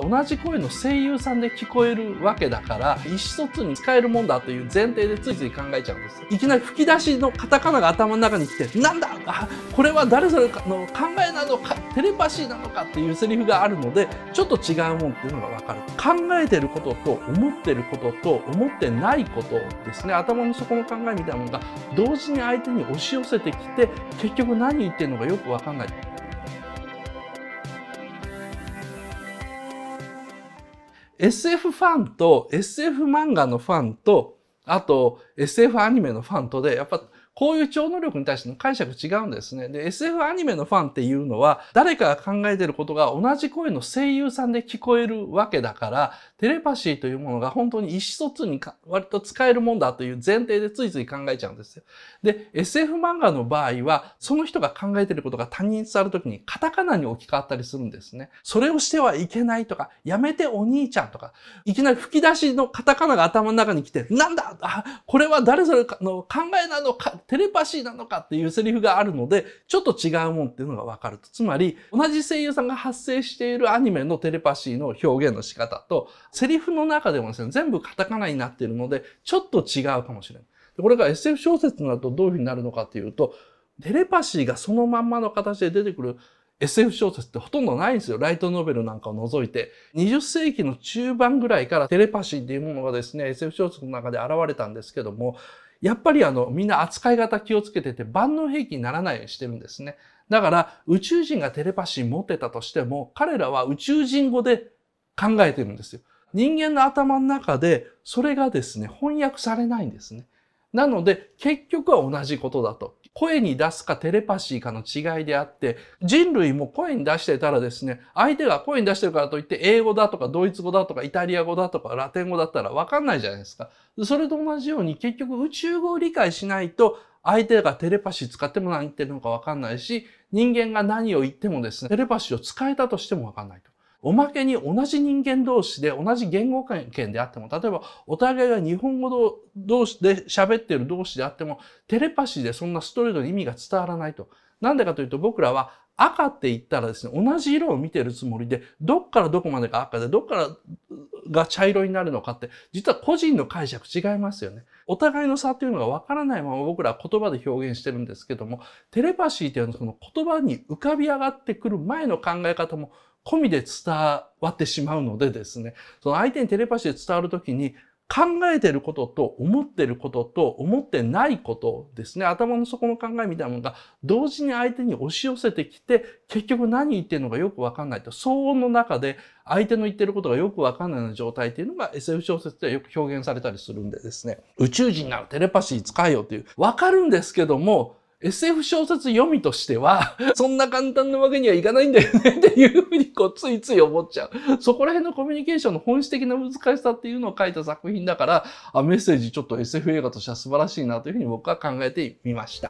同じ声の声優さんで聞こえるわけだから意思疎通に使えるもんだという前提でついつい考えちゃうんですいきなり吹き出しのカタカナが頭の中に来てなんだあこれは誰それかの考えなのかテレパシーなのかっていうセリフがあるのでちょっと違うもんっていうのがわかる考えてることと思ってることと思ってないことですね頭の底の考えみたいなものが同時に相手に押し寄せてきて結局何言ってるのかよくわかんない SF ファンと SF 漫画のファンと、あと SF アニメのファンとで、やっぱこういう超能力に対しての解釈違うんですね。で、SF アニメのファンっていうのは、誰かが考えてることが同じ声の声優さんで聞こえるわけだから、テレパシーというものが本当に意思疎通に割と使えるもんだという前提でついつい考えちゃうんですよ。で、SF 漫画の場合は、その人が考えてることが他人に伝わるときにカタカナに置き換わったりするんですね。それをしてはいけないとか、やめてお兄ちゃんとか、いきなり吹き出しのカタカナが頭の中に来て、なんだあ、これは誰それの考えなのか、テレパシーなのかっていうセリフがあるので、ちょっと違うもんっていうのがわかると。つまり、同じ声優さんが発生しているアニメのテレパシーの表現の仕方と、セリフの中でもですね、全部カタカナになっているので、ちょっと違うかもしれない。これが SF 小説になるとどういうふうになるのかっていうと、テレパシーがそのまんまの形で出てくる SF 小説ってほとんどないんですよ。ライトノベルなんかを除いて。20世紀の中盤ぐらいからテレパシーっていうものがですね、SF 小説の中で現れたんですけども、やっぱりあの、みんな扱い方気をつけてて万能兵器にならないようにしてるんですね。だから宇宙人がテレパシー持ってたとしても、彼らは宇宙人語で考えてるんですよ。人間の頭の中で、それがですね、翻訳されないんですね。なので、結局は同じことだと。声に出すかテレパシーかの違いであって、人類も声に出してたらですね、相手が声に出してるからといって、英語だとかドイツ語だとかイタリア語だとかラテン語だったらわかんないじゃないですか。それと同じように結局宇宙語を理解しないと、相手がテレパシー使っても何言ってるのかわかんないし、人間が何を言ってもですね、テレパシーを使えたとしてもわかんないと。おまけに同じ人間同士で同じ言語圏であっても、例えばお互いが日本語同士で喋ってる同士であっても、テレパシーでそんなストレートに意味が伝わらないと。なんでかというと僕らは赤って言ったらですね、同じ色を見てるつもりで、どっからどこまでが赤で、どっからが茶色になるのかって、実は個人の解釈違いますよね。お互いの差というのがわからないまま僕らは言葉で表現してるんですけども、テレパシーというのはその言葉に浮かび上がってくる前の考え方も込みで伝わってしまうのでですね、その相手にテレパシーで伝わるときに、考えてることと思ってることと思ってないことですね。頭の底の考えみたいなものが同時に相手に押し寄せてきて、結局何言ってるのかよくわかんないと。騒音の中で相手の言ってることがよくわかんないような状態っていうのが SF 小説ではよく表現されたりするんでですね。宇宙人ならテレパシー使えよという。わかるんですけども、SF 小説読みとしては、そんな簡単なわけにはいかないんだよねっていうふうにこうついつい思っちゃう。そこら辺のコミュニケーションの本質的な難しさっていうのを書いた作品だから、あメッセージちょっと SF 映画としては素晴らしいなというふうに僕は考えてみました。